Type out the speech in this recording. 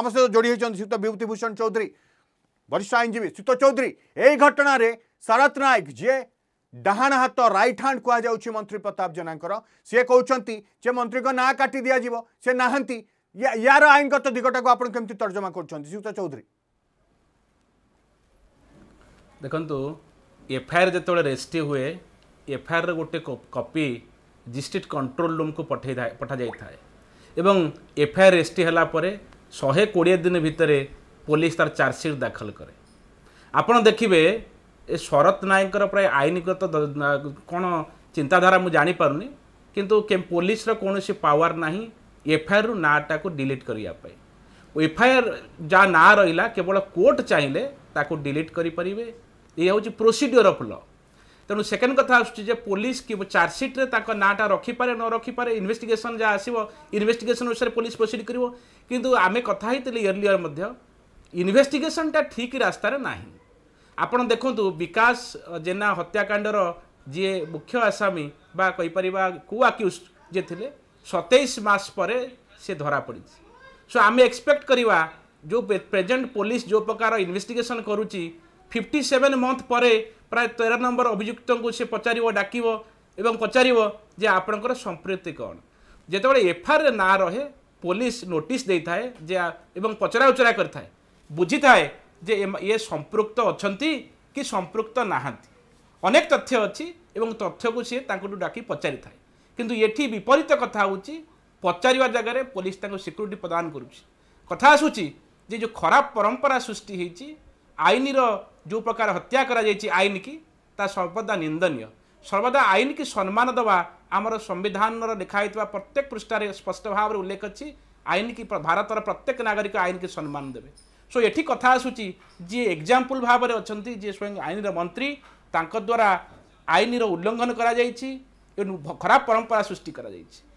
ଆମ ସହିତ ଯୋଡ଼ି ହୋଇଛନ୍ତି ଶ୍ରୀଯୁକ୍ତ ବିଭୂତିଭୂଷଣ ଚୌଧୁରୀ ବରିଷ୍ଠ ଆଇନଜୀବୀ ଶ୍ରୀଯୁକ୍ତ ଚୌଧୁରୀ ଏହି ଘଟଣାରେ ଶରତ ନାୟକ ଯିଏ ଡାହାଣ ହାତ ରାଇଟ୍ ହ୍ୟାଣ୍ଡ କୁହାଯାଉଛି ମନ୍ତ୍ରୀ ପ୍ରତାପ ଜେନାଙ୍କର ସିଏ କହୁଛନ୍ତି ଯେ ମନ୍ତ୍ରୀଙ୍କ ନାଁ କାଟି ଦିଆଯିବ ସେ ନାହାନ୍ତି ୟାର ଆଇନଗତ ଦିଗଟାକୁ ଆପଣ କେମିତି ତର୍ଜମା କରୁଛନ୍ତି ଶ୍ରୀଯୁକ୍ତ ଚୌଧୁରୀ ଦେଖନ୍ତୁ ଏଫ୍ଆଇଆର୍ ଯେତେବେଳେ ରେଜିଷ୍ଟ୍ରି ହୁଏ ଏଫ୍ଆଇଆର୍ର ଗୋଟେ କପି ଡିଷ୍ଟ୍ରିକ୍ଟ କଣ୍ଟ୍ରୋଲ ରୁମ୍କୁ ପଠାଇ ପଠାଯାଇଥାଏ ଏବଂ ଏଫ୍ଆଇଆର୍ ରେଜିଷ୍ଟ୍ରି ହେଲା ପରେ ଶହେ କୋଡ଼ିଏ ଦିନ ଭିତରେ ପୋଲିସ ତାର ଚାର୍ଜସିଟ୍ ଦାଖଲ କରେ ଆପଣ ଦେଖିବେ ଏ ଶରତ ନାୟକଙ୍କର ପ୍ରାୟ ଆଇନଗତ କ'ଣ ଚିନ୍ତାଧାରା ମୁଁ ଜାଣିପାରୁନି କିନ୍ତୁ ପୋଲିସର କୌଣସି ପାୱାର ନାହିଁ ଏଫଆଇଆର୍ରୁ ନାଁଟାକୁ ଡିଲିଟ୍ କରିବା ପାଇଁ ଏଫଆଇଆର୍ ଯାହା ନାଁ ରହିଲା କେବଳ କୋର୍ଟ ଚାହିଁଲେ ତାକୁ ଡିଲିଟ୍ କରିପାରିବେ ଏ ହେଉଛି ପ୍ରୋସିଡ଼ିଓର ଅଫ୍ ଲ ତେଣୁ ସେକେଣ୍ଡ କଥା ଆସୁଛି ଯେ ପୋଲିସ କି ଚାର୍ଜସିଟ୍ରେ ତାଙ୍କ ନାଁଟା ରଖିପାରେ ନ ରଖିପାରେ ଇନଭେଷ୍ଟିଗେସନ୍ ଯାହା ଆସିବ ଇନଭେଷ୍ଟିଗେସନ୍ ଅନୁସାରେ ପୋଲିସ ପ୍ରୋସିଡ଼ କରିବ କିନ୍ତୁ ଆମେ କଥା ହେଇଥିଲେ ଇୟର୍ଲିୟର୍ ମଧ୍ୟ ଇନଭେଷ୍ଟିଗେସନ୍ଟା ଠିକ୍ ରାସ୍ତାରେ ନାହିଁ ଆପଣ ଦେଖନ୍ତୁ ବିକାଶ ଜେନା ହତ୍ୟାକାଣ୍ଡର ଯିଏ ମୁଖ୍ୟ ଆସାମୀ ବା କହିପାରିବା କୁ ଆକ୍ୟୁଜ୍ ଯିଏ ଥିଲେ ସତେଇଶ ମାସ ପରେ ସେ ଧରା ପଡ଼ିଛି ସୋ ଆମେ ଏକ୍ସପେକ୍ଟ କରିବା ଯେଉଁ ପ୍ରେଜେଣ୍ଟ ପୋଲିସ ଯେଉଁ ପ୍ରକାର ଇନଭେଷ୍ଟିଗେସନ୍ କରୁଛି ফিফটি সেভেন মন্থ পরে প্রায় তের নম্বর অভিযুক্ত সে পচারিব ডাকিব এবং পচারিব যে আপনার সম্পৃক্তি কণ যেতবে এফআইআর না রহে পুলিশ নোটিস দিয়ে যে এবং পচরা উচরা করে থাকে বুঝি থাকে যে ইয়ে সম্পৃক্ত অনেক সম্পৃক্ত না অনেক তথ্য অছি এবং তথ্যকু সি তাঁকু ডাকি পচারি থাকে কিন্তু এটি বিপরীত কথা হচ্ছে পচার জায়গায় পুলিশ তাঁর সিকুরিটি প্রদান করুছি কথা আসুচি যে যে খরাপ পরম্পরা সৃষ্টি হয়েছি আইনর ଯେଉଁ ପ୍ରକାର ହତ୍ୟା କରାଯାଇଛି ଆଇନ କି ତା ସର୍ବଦା ନିନ୍ଦନୀୟ ସର୍ବଦା ଆଇନ କି ସମ୍ମାନ ଦେବା ଆମର ସମ୍ବିଧାନର ଲେଖା ହୋଇଥିବା ପ୍ରତ୍ୟେକ ପୃଷ୍ଠାରେ ସ୍ପଷ୍ଟ ଭାବରେ ଉଲ୍ଲେଖ ଅଛି ଆଇନ କି ଭାରତର ପ୍ରତ୍ୟେକ ନାଗରିକ ଆଇନ କି ସମ୍ମାନ ଦେବେ ସୋ ଏଠି କଥା ଆସୁଛି ଯିଏ ଏକ୍ଜାମ୍ପଲ ଭାବରେ ଅଛନ୍ତି ଯିଏ ସ୍ୱୟଂ ଆଇନର ମନ୍ତ୍ରୀ ତାଙ୍କ ଦ୍ୱାରା ଆଇନର ଉଲ୍ଲଂଘନ କରାଯାଇଛି ଏବଂ ଖରାପ ପରମ୍ପରା ସୃଷ୍ଟି କରାଯାଇଛି